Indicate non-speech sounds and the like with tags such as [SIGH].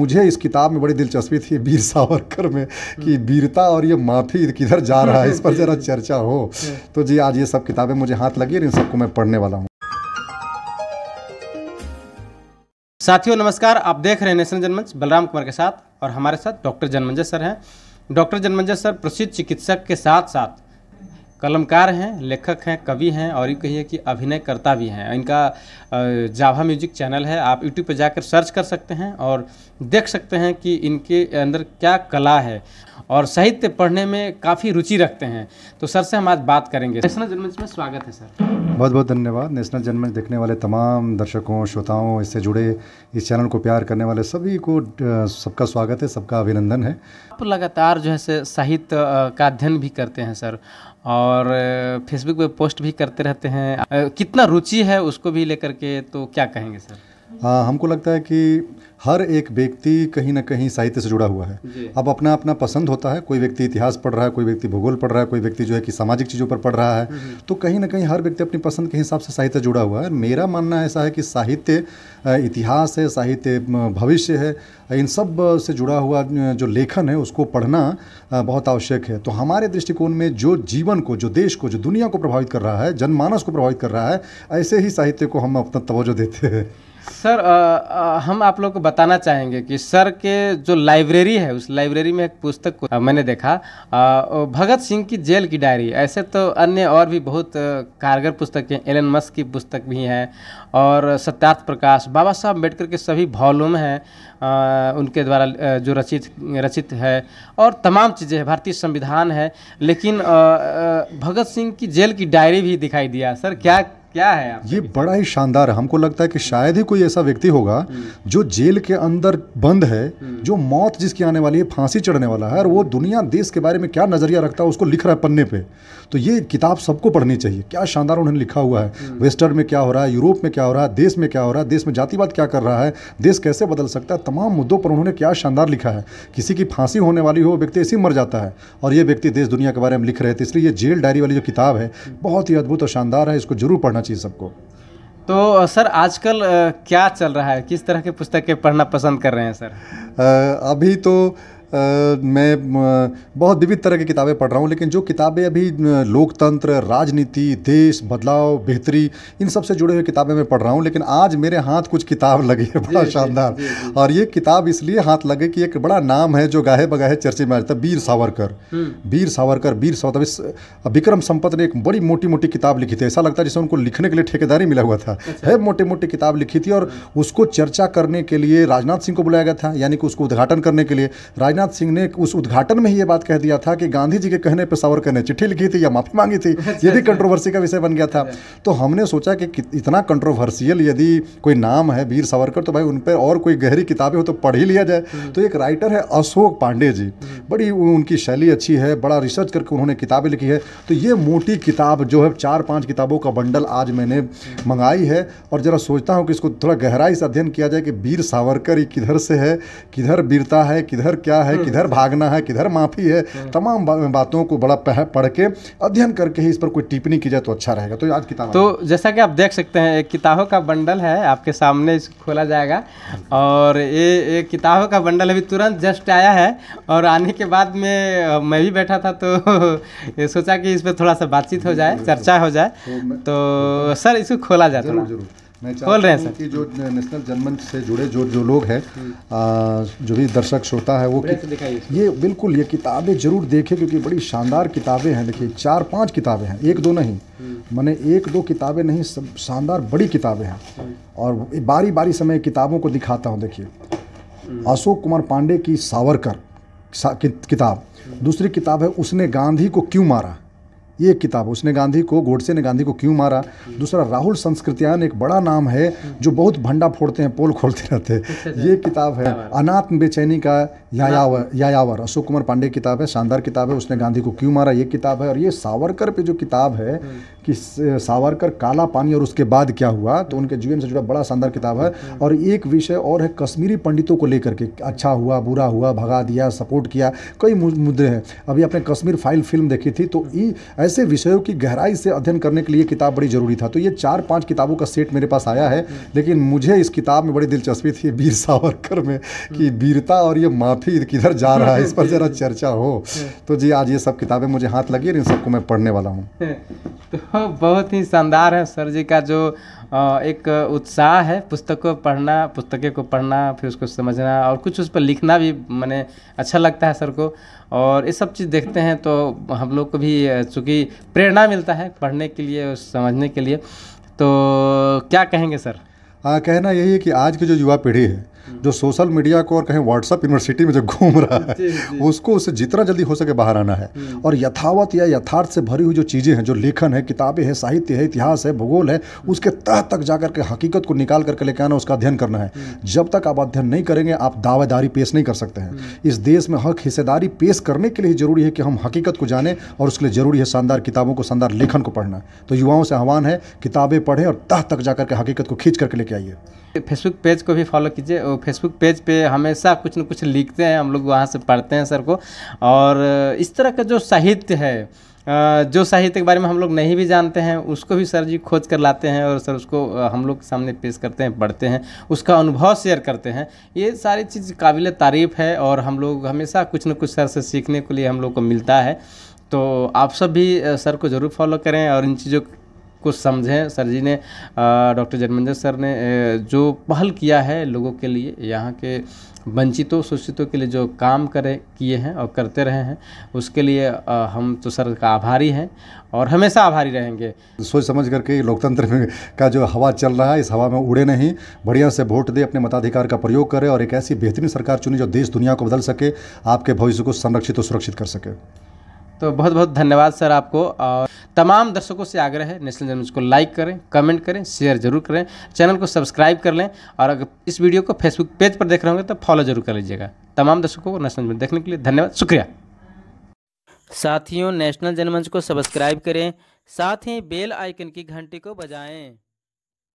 मुझे इस किताब में बड़ी दिलचस्पी थी वीर सावरकर में कि वीरता और ये माफी किधर जा रहा है इस पर ज़रा चर्चा हो तो जी आज ये सब किताबें मुझे हाथ लगी और इन सबको मैं पढ़ने वाला हूँ साथियों नमस्कार आप देख रहे हैं नेशनल जनमंच बलराम कुमार के साथ और हमारे साथ डॉक्टर जनमंजय सर हैं डॉक्टर जनमंजय सर प्रसिद्ध चिकित्सक के साथ साथ कलमकार हैं लेखक हैं कवि हैं और ये कहिए कि अभिनय करता भी हैं इनका जावा म्यूजिक चैनल है आप यूट्यूब पर जाकर सर्च कर सकते हैं और देख सकते हैं कि इनके अंदर क्या कला है और साहित्य पढ़ने में काफ़ी रुचि रखते हैं तो सर से हम आज बात करेंगे नेशनल जनमंच में स्वागत है सर बहुत बहुत धन्यवाद नेशनल जनमंच देखने वाले तमाम दर्शकों श्रोताओं इससे जुड़े इस चैनल को प्यार करने वाले सभी को सबका स्वागत है सबका अभिनंदन है आप लगातार जो है साहित्य का अध्ययन भी करते हैं सर और फेसबुक पे पोस्ट भी करते रहते हैं कितना रुचि है उसको भी लेकर के तो क्या कहेंगे सर आ, हाँ, हमको लगता है कि हर एक व्यक्ति कहीं ना कहीं साहित्य से जुड़ा हुआ है अब अपना अपना पसंद होता है कोई व्यक्ति इतिहास पढ़ रहा है कोई व्यक्ति भूगोल पढ़ रहा है कोई व्यक्ति जो है कि सामाजिक चीज़ों पर पढ़ रहा है हम्म, हम्म। तो कहीं ना कहीं हर व्यक्ति अपनी पसंद के हिसाब से साहित्य जुड़ा हुआ है मेरा मानना ऐसा है कि साहित्य इतिहास है साहित्य भविष्य है इन सब से जुड़ा हुआ जो लेखन है उसको पढ़ना बहुत आवश्यक है तो हमारे दृष्टिकोण में जो जीवन को जो देश को जो दुनिया को प्रभावित कर रहा है जनमानस को प्रभावित कर रहा है ऐसे ही साहित्य को हम अपना तवज्जो देते हैं सर आ, आ, हम आप लोग को बताना चाहेंगे कि सर के जो लाइब्रेरी है उस लाइब्रेरी में एक पुस्तक को आ, मैंने देखा भगत सिंह की जेल की डायरी ऐसे तो अन्य और भी बहुत कारगर पुस्तकें एलन मस्क की पुस्तक भी हैं और सत्यार्थ प्रकाश बाबा साहब अम्बेडकर के सभी वॉल्यूम हैं उनके द्वारा जो रचित रचित है और तमाम चीज़ें हैं भारतीय संविधान है लेकिन भगत सिंह की जेल की डायरी भी दिखाई दिया सर क्या क्या है ये बड़ा ही शानदार है हमको लगता है कि शायद ही कोई ऐसा व्यक्ति होगा हम्म। जो जेल के अंदर बंद है हम्म। जो मौत जिसकी आने वाली है फांसी चढ़ने वाला है और वो दुनिया देश के बारे में क्या नज़रिया रखता है उसको लिख रहा है पन्ने पे तो ये किताब सबको पढ़नी चाहिए क्या शानदार उन्होंने लिखा हुआ है हम्म। वेस्टर्न में क्या हो रहा है यूरोप में क्या हो रहा है देश में क्या हो रहा है देश में जातिवाद क्या कर रहा है देश कैसे बदल सकता है तमाम मुद्दों पर उन्होंने क्या शानदार लिखा है किसी की फांसी होने वाली हो व्यक्ति ऐसे मर जाता है और ये व्यक्ति देश दुनिया के बारे में लिख रहे थे इसलिए ये जेल डायरी वाली जो किताब है बहुत ही अद्भुत और शानदार है इसको जरूर पढ़ना करना चाहिए सबको तो सर आजकल क्या चल रहा है किस तरह की पुस्तकें पढ़ना पसंद कर रहे हैं सर अभी तो मैं बहुत विविध तरह की किताबें पढ़ रहा हूँ लेकिन जो किताबें अभी लोकतंत्र राजनीति देश बदलाव बेहतरी इन सब से जुड़े हुए किताबें मैं पढ़ रहा हूँ लेकिन आज मेरे हाथ कुछ किताब लगी है बड़ा शानदार और ये किताब इसलिए हाथ लगे कि एक बड़ा नाम है जो गाहे बगाहे चर्चे में आ जाता है वीर सावरकर वीर हम्म। सावरकर वीर सावरकर मतलब विक्रम संपत ने एक बड़ी मोटी मोटी किताब लिखी थी ऐसा लगता है जिसे उनको लिखने के लिए ठेकेदारी मिला हुआ था अच्छा। है मोटी मोटी किताब लिखी थी और हाँ। उसको चर्चा करने के लिए राजनाथ सिंह को बुलाया गया था यानी कि उसको उद्घाटन करने के लिए राजनाथ राजनाथ सिंह ने उस उद्घाटन में ही ये बात कह दिया था कि गांधी जी के कहने पर सावरकर ने चिट्ठी लिखी थी या माफ़ी मांगी थी अच्छा, ये भी कंट्रोवर्सी अच्छा। का विषय बन गया था अच्छा। तो हमने सोचा कि इतना कंट्रोवर्सियल यदि कोई नाम है वीर सावरकर तो भाई उन पर और कोई गहरी किताबें हो तो पढ़ ही लिया जाए हम्म। तो एक राइटर है अशोक पांडे जी हम्म। बड़ी उनकी शैली अच्छी है बड़ा रिसर्च करके उन्होंने किताबें लिखी है तो ये मोटी किताब जो है चार पाँच किताबों का बंडल आज मैंने मंगाई है और ज़रा सोचता हूँ कि इसको थोड़ा गहराई से अध्ययन किया जाए कि वीर सावरकर किधर से है किधर वीरता है किधर क्या है है हम्म। किधर भागना है किधर माफ़ी है हम्म। तमाम बातों को बड़ा पढ़ के अध्ययन करके ही इस पर कोई टिप्पणी की जाए तो अच्छा रहेगा तो आज किताब तो जैसा कि आप देख सकते हैं एक किताबों का बंडल है आपके सामने खोला जाएगा और ये एक किताबों का बंडल अभी तुरंत जस्ट आया है और आने के बाद में मैं भी बैठा था तो [LAUGHS] ये सोचा कि इस पर थोड़ा सा बातचीत हो जाए हम्म। चर्चा हो जाए तो, तो सर इसको खोला जाए जरूर मैं बोल रहे हैं कि जो नेशनल जनमंच से जुड़े जो जो लोग हैं हम्म। जो भी दर्शक श्रोता है वो ये बिल्कुल ये किताबें जरूर देखें क्योंकि बड़ी शानदार किताबें हैं देखिए चार पांच किताबें हैं एक दो नहीं हम्म। मैंने एक दो किताबें नहीं सब शानदार बड़ी किताबें हैं हम्म। और बारी बारी समय किताबों को दिखाता हूँ देखिए अशोक कुमार पांडे की सावरकर किताब दूसरी किताब है उसने गांधी को क्यों मारा ये किताब उसने गांधी को गोडसे ने गांधी को क्यों मारा दूसरा राहुल संस्कृतियान एक बड़ा नाम है जो बहुत भंडा फोड़ते हैं पोल खोलते रहते हैं अच्छा, अच्छा। ये किताब है अनाथ बेचैनी का यायावर यायावर अशोक कुमार पांडे किताब है शानदार किताब है उसने गांधी को क्यों मारा ये किताब है और ये सावरकर पे जो किताब है हम्म। कि सावरकर काला पानी और उसके बाद क्या हुआ तो उनके जीवन से जुड़ा बड़ा शानदार किताब है हम्म। और एक विषय और है कश्मीरी पंडितों को लेकर के अच्छा हुआ बुरा हुआ भगा दिया सपोर्ट किया कई मुद्दे हैं अभी आपने कश्मीर फाइल फिल्म देखी थी तो ये हम्म। ऐसे विषयों की गहराई से अध्ययन करने के लिए किताब बड़ी जरूरी था तो ये चार पांच किताबों का सेट मेरे पास आया है लेकिन मुझे इस किताब में बड़ी दिलचस्पी थी वीर सावरकर में कि वीरता और ये माफ़ी किधर जा रहा है इस पर ज़रा चर्चा हो तो जी आज ये सब किताबें मुझे हाथ लगी और इन सबको मैं पढ़ने वाला हूँ [LAUGHS] तो बहुत ही शानदार है सर जी का जो हाँ, एक उत्साह है पुस्तक को पढ़ना पुस्तकें को पढ़ना फिर उसको समझना और कुछ उस पर लिखना भी मैंने अच्छा लगता है सर को और ये सब चीज़ देखते हैं तो हम लोग को भी चूँकि प्रेरणा मिलता है पढ़ने के लिए समझने के लिए तो क्या कहेंगे सर हाँ कहना यही है कि आज की जो युवा पीढ़ी है जो सोशल मीडिया को और कहीं व्हाट्सअप यूनिवर्सिटी में जो घूम रहा है जी, जी। उसको उससे जितना जल्दी हो सके बाहर आना है हम्म। और यथावत या यथार्थ से भरी हुई जो चीज़ें हैं जो लेखन है किताबें हैं साहित्य है इतिहास है भूगोल है हम्म। उसके तह तक जा करके हकीकत को निकाल करके लेके आना उसका अध्ययन करना है हम्म। जब तक आप अध्ययन नहीं करेंगे आप दावेदारी पेश नहीं कर सकते हैं इस देश में हक हिस्सेदारी पेश करने के लिए जरूरी है कि हम हकीकत को जाने और उसके लिए ज़रूरी है शानदार किताबों को शानदार लेखन को पढ़ना तो युवाओं से आह्वान है किताबें पढ़ें और तह तक जा करके हकीकत को खींच करके लेके आइए फेसबुक पेज को भी फॉलो कीजिए फेसबुक पेज पे हमेशा कुछ न कुछ लिखते हैं हम लोग वहाँ से पढ़ते हैं सर को और इस तरह का जो साहित्य है जो साहित्य के बारे में हम लोग नहीं भी जानते हैं उसको भी सर जी खोज कर लाते हैं और सर उसको हम लोग के सामने पेश करते हैं पढ़ते हैं उसका अनुभव शेयर करते हैं ये सारी चीज़ काबिल तारीफ़ है और हम लोग हमेशा कुछ न कुछ सर से सीखने के लिए हम लोग को मिलता है तो आप सब भी सर को ज़रूर फॉलो करें और इन चीज़ों कुछ समझें सर जी ने डॉक्टर जन्मेंद्र सर ने जो पहल किया है लोगों के लिए यहाँ के वंचितों शोषितों के लिए जो काम करें किए हैं और करते रहे हैं उसके लिए हम तो सर का आभारी हैं और हमेशा आभारी रहेंगे सोच समझ करके लोकतंत्र में का जो हवा चल रहा है इस हवा में उड़े नहीं बढ़िया से वोट दे अपने मताधिकार का प्रयोग करें और एक ऐसी बेहतरीन सरकार चुनी जो देश दुनिया को बदल सके आपके भविष्य को संरक्षित और सुरक्षित कर सके तो बहुत बहुत धन्यवाद सर आपको और तमाम दर्शकों से आग्रह है नेशनल जनमंच को लाइक करें कमेंट करें शेयर जरूर करें चैनल को सब्सक्राइब कर लें और अगर इस वीडियो को फेसबुक पेज पर देख रहे होंगे तो फॉलो जरूर कर लीजिएगा तमाम दर्शकों को नेशनल जनमंच देखने के लिए धन्यवाद शुक्रिया साथियों नेशनल जनमंच को सब्सक्राइब करें साथ ही बेल आइकन की घंटी को बजाएं